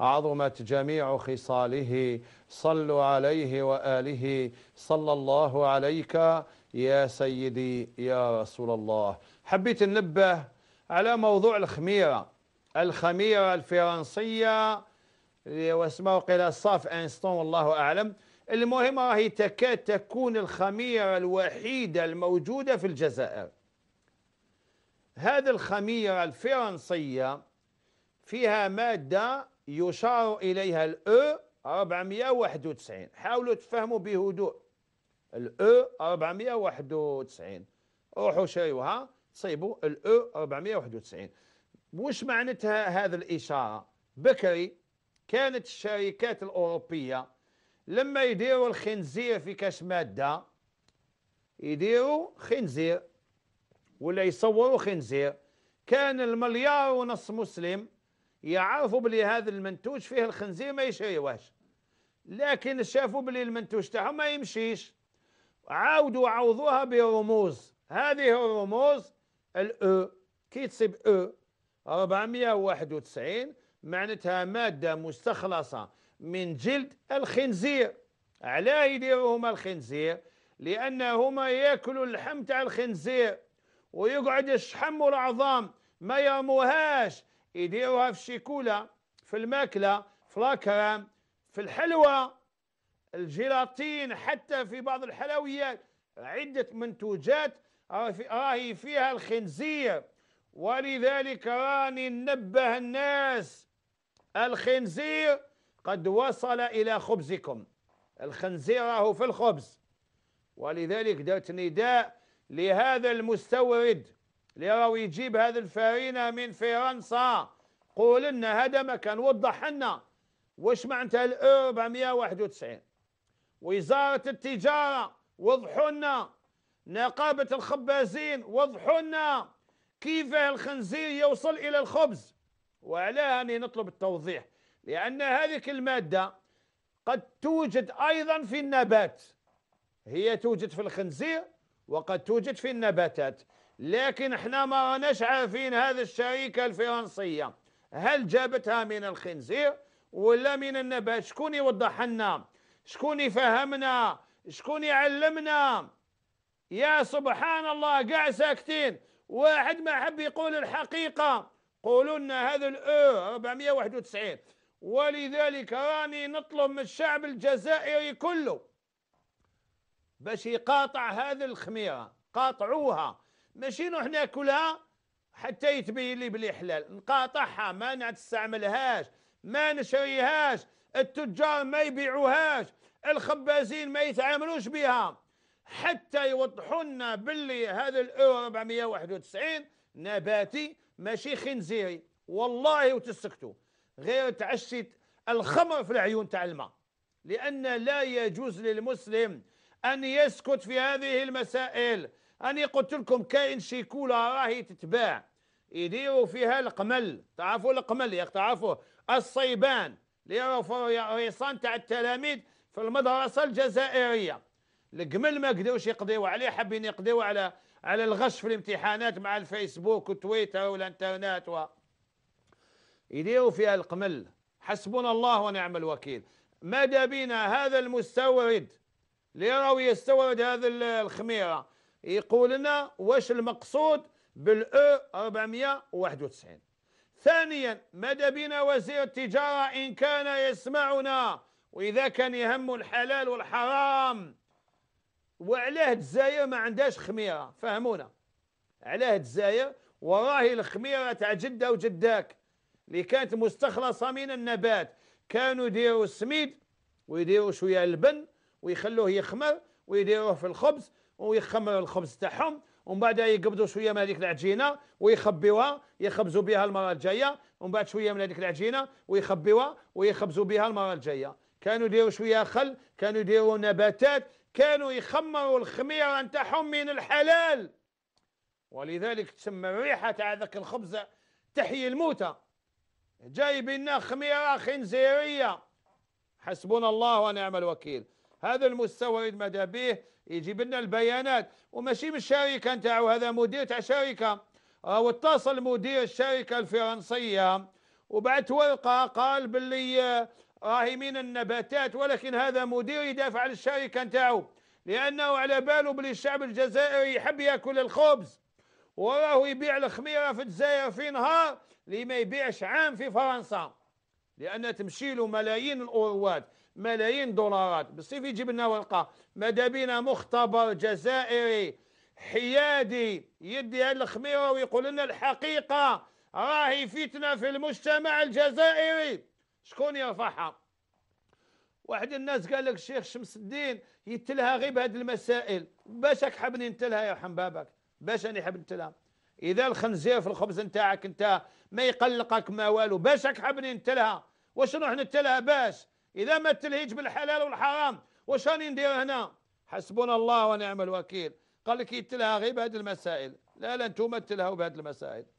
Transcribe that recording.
عظمت جميع خصاله صلوا عليه وآله صلى الله عليك يا سيدي يا رسول الله حبيت ننبه على موضوع الخميرة الخميرة الفرنسية واسمه قيل صاف انستون والله أعلم المهم راهي تكاد تكون الخميرة الوحيدة الموجودة في الجزائر هذه الخميرة الفرنسية فيها مادة يشار إليها الأو 491 حاولوا تفهموا بهدوء الأو 491 روحوا شريوها صيبوا الأو 491 وش معناتها هذه الإشارة بكري كانت الشركات الأوروبية لما يديروا الخنزير في كاش مادة يديروا خنزير ولا يصوروا خنزير كان المليار ونص مسلم يعرفوا بلي هذا المنتوج فيه الخنزير ما يشريوهش لكن شافوا بلي المنتوج تاعهم ما يمشيش عاودوا عوضوها برموز هذه الرموز الاو e. كي تصيب e؟ او 491 معناتها ماده مستخلصه من جلد الخنزير علاه يديروا هما الخنزير لان هما ياكلوا اللحم تاع الخنزير ويقعد الشحم والعظام ما يرموهاش يديروها في الشيكولا في الماكلة في لاكرام في الحلوى الجيلاتين حتى في بعض الحلويات عدة منتوجات راهي فيها الخنزير ولذلك راني نبه الناس الخنزير قد وصل إلى خبزكم الخنزير راهو في الخبز ولذلك درت نداء لهذا المستورد اللي راهو يجيب هذا الفارينة من فرنسا قول لنا هذا مكان وضح لنا واش معناتها ال 491 وزارة التجارة وضحوا لنا نقابة الخبازين وضحوا لنا كيف الخنزير يوصل إلى الخبز وعلى أني نطلب التوضيح لأن هذه المادة قد توجد أيضا في النبات هي توجد في الخنزير وقد توجد في النباتات لكن احنا ما راناش عارفين هذه الشركة الفرنسية هل جابتها من الخنزير ولا من النبات شكون يوضح لنا شكون يفهمنا شكون يعلمنا يا سبحان الله قاع ساكتين واحد ما حب يقول الحقيقة قولوا لنا هذا الأو 491 ولذلك راني نطلب من الشعب الجزائري كله باش يقاطع هذه الخميرة قاطعوها ماشي نروح ناكلها حتى يتبين لي بلي حلال نقاطعها ما نستعملهاش ما نشريهاش التجار ما يبيعوهاش الخبازين ما يتعاملوش بها حتى يوضحوا لنا باللي هذا الاو 491 نباتي ماشي خنزيري والله وتسكتوا غير تعشيت الخمر في العيون تاع الماء لان لا يجوز للمسلم ان يسكت في هذه المسائل أني قلت لكم كاين شيكولا راهي تتباع يديروا فيها القمل تعرفوا القمل يا تعرفوا الصيبان اللي ريصان تاع التلاميذ في المدرسة الجزائرية القمل ما قدروش يقضيوا عليه حابين يقضيوا على على الغش في الامتحانات مع الفيسبوك وتويتر والانترنت و يديروا فيها القمل حسبنا الله ونعم الوكيل ماذا بينا هذا المستورد اللي راهو يستورد هذا الخميره يقول لنا واش المقصود بالاو 491 ثانيا ماذا بنا وزير التجاره ان كان يسمعنا واذا كان يهم الحلال والحرام وعلاه الجزائر ما عندهاش خميره فهمونا علاه الجزائر وراهي الخميره تاع جده وجداك اللي كانت مستخلصه من النبات كانوا يديروا السميد ويديروا شويه البن ويخلوه يخمر ويديروه في الخبز ويخمروا الخبز تاعهم ومن بعد يقبضوا شويه من هذيك العجينه ويخبيوها يخبزوا بها المره الجايه ومن بعد شويه من هذيك العجينه ويخبيوها ويخبزوا بها المره الجايه كانوا يديروا شويه خل كانوا يديروا نباتات كانوا يخمروا الخميره نتاعهم من الحلال ولذلك تسمى الريحه تاع ذاك الخبز تحيي الموتى جايبين خميره خنزيريه حسبنا الله ونعم الوكيل هذا المستوى يتمدى به يجيب لنا البيانات وماشي من الشركه نتاعو هذا مدير تاع شركه آه، واتصل مدير الشركه الفرنسيه وبعت ورقه قال باللي آه، راهي من النباتات ولكن هذا مدير يدافع على الشركه نتاعو لانه على باله بلي الشعب الجزائري يحب ياكل الخبز وراه يبيع الخميره في الجزائر في نهار اللي ما يبيعش عام في فرنسا لأن له ملايين الأوروات ملايين دولارات بصيف يجيب لنا ورقة ماذا بينا مختبر جزائري حيادي يدي الخميرة ويقول لنا الحقيقة راهي فتنة في المجتمع الجزائري شكون يرفعها واحد الناس قال لك الشيخ شمس الدين يتلها غير بهذه المسائل باش نتلها يا يرحم بابك باش انا حاب نتلها اذا الخنزير في الخبز نتاعك انت ما يقلقك ما والو باش راك حابني نتلها واش نروح نتلها باش اذا ما تلهيش بالحلال والحرام واش راني ندير هنا حسبنا الله ونعم الوكيل قال لك يتلها غير بهذه المسائل لا لا انتم تلهوا بهذه المسائل